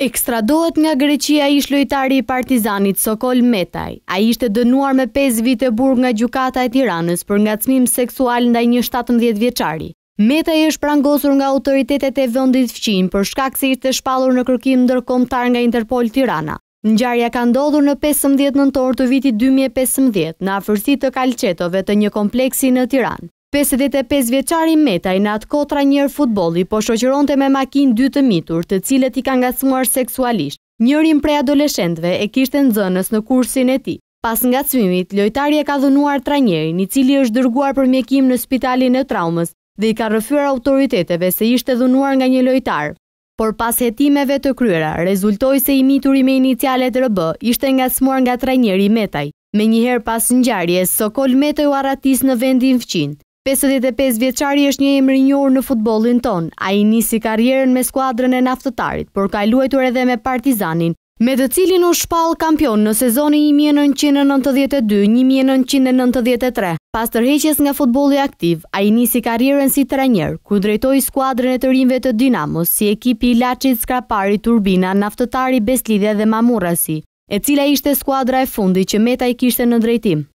Ekstradohet nga Greqia ish lojtari i partizanit Sokol Metaj. A ishte dënuar me 5 vite burg nga gjukata e tiranës për nga cmim seksual ndaj një 17 vjeqari. Metaj është prangosur nga autoritetet e vëndit fqin për shkak se ishte shpalur në kërkim ndërkomtar nga Interpol Tirana. Nëgjarja ka ndodhur në 15 nëntor të viti 2015 në afërsi të kalqetove të një kompleksi në Tiranë. 55 vjeçari Metaj në atë kotra njërë futboli po shoqëronte me makin dy të mitur të cilët i ka nga smuar seksualisht. Njërin prej adoleshendve e kishtë në zënës në kursin e ti. Pas nga cmimit, lojtari e ka dhënuar tra njëri, një cili është dërguar për mjekim në spitalin e traumës dhe i ka rëfyra autoriteteve se ishte dhënuar nga një lojtar. Por pas jetimeve të kryera, rezultoj se i mitur i me inicialet rëbë ishte nga smuar nga tra njëri Metaj. Me njëherë pas në Sokol Metaj u aratis në vendin fëqinë. 55 vjeqari është një emri njërë në futbolin ton, a i nisi karjerën me skuadrën e naftëtarit, por ka luetur edhe me partizanin, me të cilin u shpal kampion në sezoni 1992-1993. Pas tërheqjes nga futboli aktiv, a i nisi karjerën si trenjer, ku drejtoj skuadrën e të rinve të Dinamos si ekipi i lachit skrapari turbina naftëtari Beslidhe dhe Mamurasi, e cila ishte skuadra e fundi që meta i kishte në drejtim.